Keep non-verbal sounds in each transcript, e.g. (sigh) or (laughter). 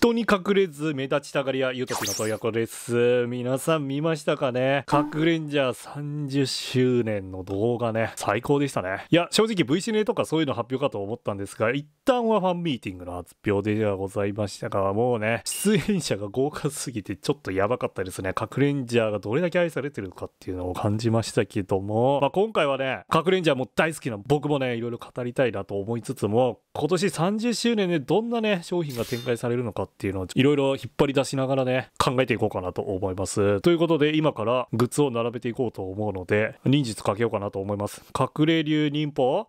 人に隠れず目立ちたがり屋ゆときのとやこです皆さん見ましたかね隠レンジャー30周年の動画ね最高でしたねいや正直 V シネとかそういうの発表かと思ったんですが一旦はファンミーティングの発表ではございましたがもうね出演者が豪華すぎてちょっとやばかったですね隠レンジャーがどれだけ愛されてるかっていうのを感じましたけども、まあ、今回はね隠レンジャーも大好きな僕もねいろいろ語りたいなと思いつつも今年30周年でどんなね、商品が展開されるのかっていうのをいろいろ引っ張り出しながらね、考えていこうかなと思います。ということで今からグッズを並べていこうと思うので、忍術かけようかなと思います。隠れ流忍法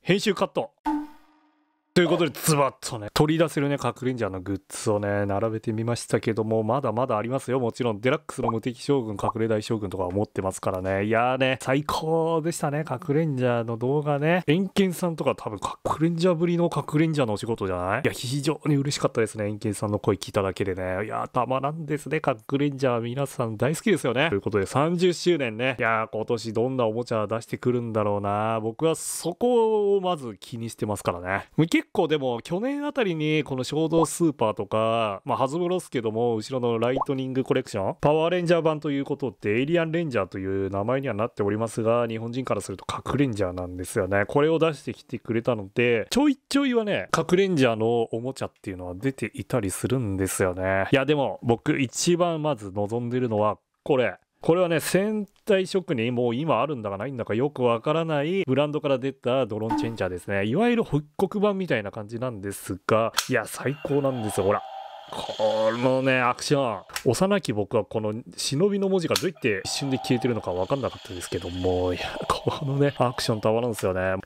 編集カットということで、ズバッとね、取り出せるね、クレンジャーのグッズをね、並べてみましたけども、まだまだありますよ。もちろん、デラックスの無敵将軍、隠れ大将軍とか持ってますからね。いやーね、最高でしたね、クレンジャーの動画ね。エンケンさんとか多分、クレンジャーぶりのクレンジャーのお仕事じゃないいや、非常に嬉しかったですね。エンケンさんの声聞いただけでね。いやー、たまなんですね、クレンジャー皆さん大好きですよね。ということで、30周年ね。いやー、今年どんなおもちゃ出してくるんだろうな。僕はそこをまず気にしてますからね。結構でも去年あたりにこの衝動スーパーとか、まあ、ハズブロスけども後ろのライトニングコレクションパワーレンジャー版ということでエイリアンレンジャーという名前にはなっておりますが日本人からすると核レンジャーなんですよねこれを出してきてくれたのでちょいちょいはね核レンジャーのおもちゃっていうのは出ていたりするんですよねいやでも僕一番まず望んでるのはこれこれはね戦隊職人もう今あるんだかないんだかよくわからないブランドから出たドローンチェンジャーですねいわゆる復刻版みたいな感じなんですがいや最高なんですよほらこのね、アクション。幼き僕はこの忍びの文字がどうやって一瞬で消えてるのか分かんなかったですけども、いや、このね、アクションたまらんですよね。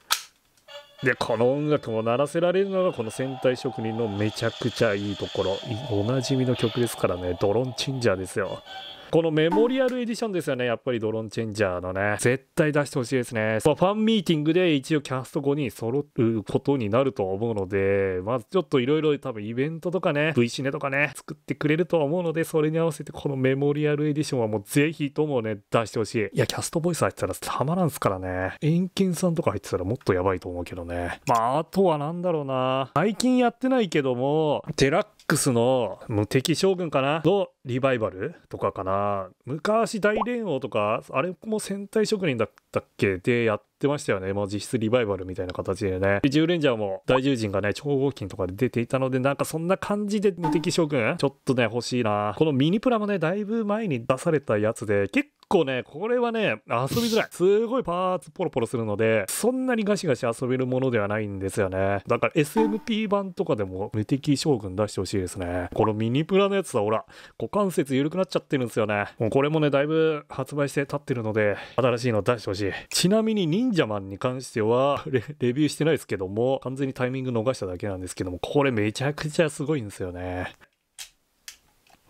で、この音楽も鳴らせられるのがこの戦隊職人のめちゃくちゃいいところ。おなじみの曲ですからね、ドロンチェンジャーですよ。このメモリアルエディションですよね。やっぱりドローンチェンジャーのね。絶対出してほしいですね。まあ、ファンミーティングで一応キャスト5人揃うことになると思うので、まずちょっといろいろ多分イベントとかね、V シネとかね、作ってくれるとは思うので、それに合わせてこのメモリアルエディションはもうぜひともね、出してほしい。いや、キャストボイス入ってたらたまらんすからね。遠近さんとか入ってたらもっとやばいと思うけどね。まあ、あとはなんだろうな。最近やってないけども、デラックスの無敵将軍かなうリバイバルとかかな。昔大連王とか、あれも戦隊職人だったっけでやってましたよね。もう実質リバイバルみたいな形でね。で、10レンジャーも大獣人がね、超合金とかで出ていたので、なんかそんな感じで無敵将軍ちょっとね、欲しいな。このミニプラもね、だいぶ前に出されたやつで、結構ね、これはね、遊びづらい。(laughs) すごいパーツポロポロするので、そんなにガシガシ遊べるものではないんですよね。だから SMP 版とかでも無敵将軍出してほしいですね。このミニプラのやつはほら、股関節緩くなっちゃってるんですよね。もうこれもね、だいぶ発売して経ってるので、新しいの出してほしい。ちなみに忍者マンに関しては (laughs) レ、レビューしてないですけども、完全にタイミング逃しただけなんですけども、これめちゃくちゃすごいんですよね。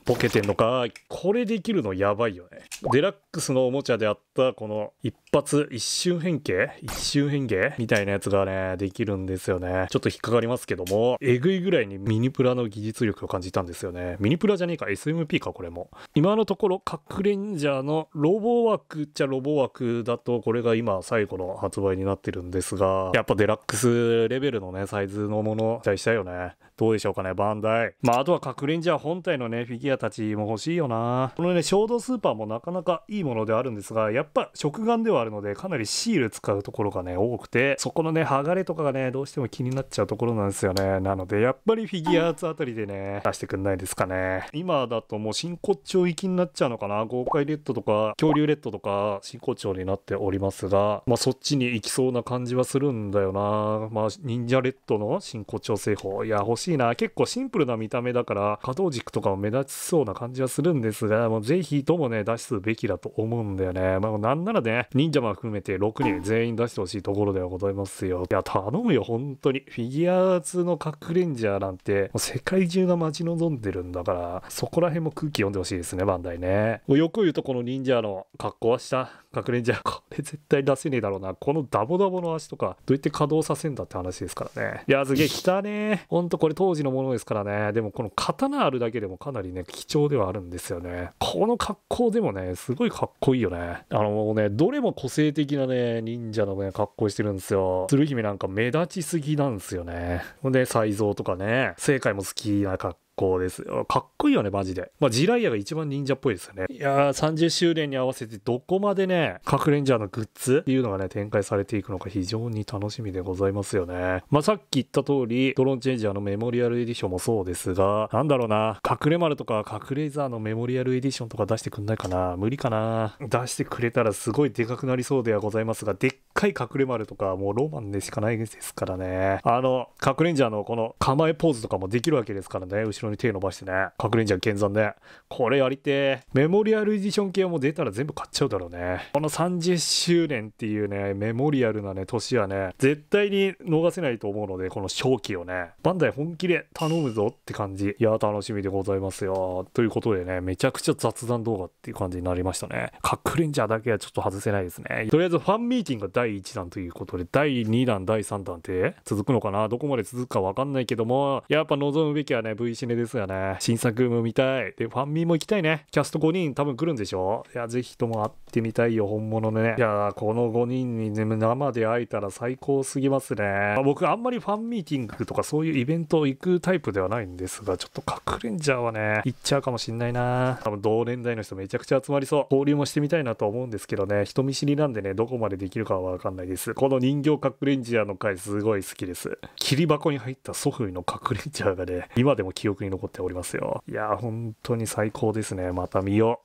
ボケてんのかこれできるのやばいよね。デラックスのおもちゃであった、この一発、一瞬変形一瞬変形みたいなやつがね、できるんですよね。ちょっと引っかかりますけども、えぐいぐらいにミニプラの技術力を感じたんですよね。ミニプラじゃねえか、SMP か、これも。今のところ、カクレンジャーのロボ枠っちゃロボ枠だと、これが今最後の発売になってるんですが、やっぱデラックスレベルのね、サイズのもの、期待したいよね。どうでしょうかね、バンダイ。まあ、あとはカクレンジャー本体のね、フィギュアたちも欲しいよなこのね衝動スーパーもなかなかいいものであるんですがやっぱ食玩ではあるのでかなりシール使うところがね多くてそこのね剥がれとかがねどうしても気になっちゃうところなんですよねなのでやっぱりフィギュアーツあたりでね出してくんないですかね今だともう真骨頂行きになっちゃうのかな豪快レッドとか恐竜レッドとか真骨頂になっておりますがまあそっちに行きそうな感じはするんだよなまあ忍者レッドの真骨頂製法いや欲しいな結構シンプルな見た目だから可動軸とかも目立つそうな感じはするんですが、もうぜひともね、出すべきだと思うんだよね。まあ、なんならね、忍者も含めて6人全員出してほしいところではございますよ。いや、頼むよ、本当に。フィギュアーツの核レンジャーなんて、もう世界中が待ち望んでるんだから、そこら辺も空気読んでほしいですね、バンダイね。もうよく言うと、この忍者の格好はした、核レンジャー、これ絶対出せねえだろうな。このダボダボの足とか、どうやって稼働させんだって話ですからね。いや、すげえ汚ねえ。ほんとこれ当時のものですからね。でもこの刀あるだけでもかなりね、貴重ではあるんですよね。この格好でもね、すごいかっこいいよね。あのもうね、どれも個性的なね、忍者のね、格好してるんですよ。鶴姫なんか目立ちすぎなんですよね。ほんで、才蔵とかね、正解も好きな格好高ですかっこいいよね、マジで。まあ、ジライが一番忍者っぽいですよね。いやー、30周年に合わせてどこまでね、各レンジャーのグッズっていうのがね、展開されていくのか非常に楽しみでございますよね。まあ、さっき言った通り、ドローンチェンジャーのメモリアルエディションもそうですが、なんだろうな、隠れ丸とか隠れザーのメモリアルエディションとか出してくんないかな無理かな出してくれたらすごいでかくなりそうではございますが、でっかい隠れ丸とかもうロマンでしかないですからね。あの、隠れんじゃーのこの構えポーズとかもできるわけですからね、後ろに手伸ばしてね。くれんじゃん、剣山ね。これやりてメモリアルエディション系も出たら全部買っちゃうだろうね。この30周年っていうね、メモリアルなね、年はね、絶対に逃せないと思うので、この正気をね、バンダイ本気で頼むぞって感じ。いや、楽しみでございますよ。ということでね、めちゃくちゃ雑談動画っていう感じになりましたね。くれんじゃだけはちょっと外せないですね。とりあえずファンミーティングが第1弾ということで、第2弾、第3弾って続くのかなどこまで続くかわかんないけども、やっぱ望むべきはね、VC ネですよね。新作も見たい。で、ファンミも行きたいね。キャスト5人多分来るんでしょいや、ぜひとも会ってみたいよ、本物ね。いや、この5人に、ね、生で会えたら最高すぎますね。まあ、僕、あんまりファンミーティングとかそういうイベント行くタイプではないんですが、ちょっとカクレンジャーはね、行っちゃうかもしんないな。多分同年代の人めちゃくちゃ集まりそう。交流もしてみたいなと思うんですけどね、人見知りなんでね、どこまでできるかはわかんないです。この人形カクレンジャーの回すごい好きです。切り箱に入った祖父のカクレンジャーがね、今でも記憶にに残っておりますよ。いやー、本当に最高ですね。また見よう。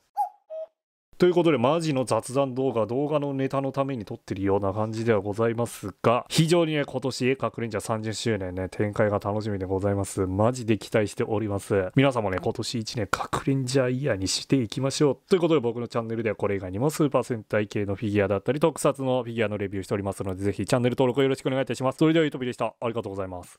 ということで、マジの雑談動画、動画のネタのために撮ってるような感じではございますが、非常にね、今年、隠れんじゃ30周年ね、展開が楽しみでございます。マジで期待しております。皆さんもね、今年1年、隠れんじゃイヤーにしていきましょう。ということで、僕のチャンネルではこれ以外にも、スーパー戦隊系のフィギュアだったり、特撮のフィギュアのレビューしておりますので、ぜひチャンネル登録よろしくお願いいたします。それでは、ゆとびでした。ありがとうございます。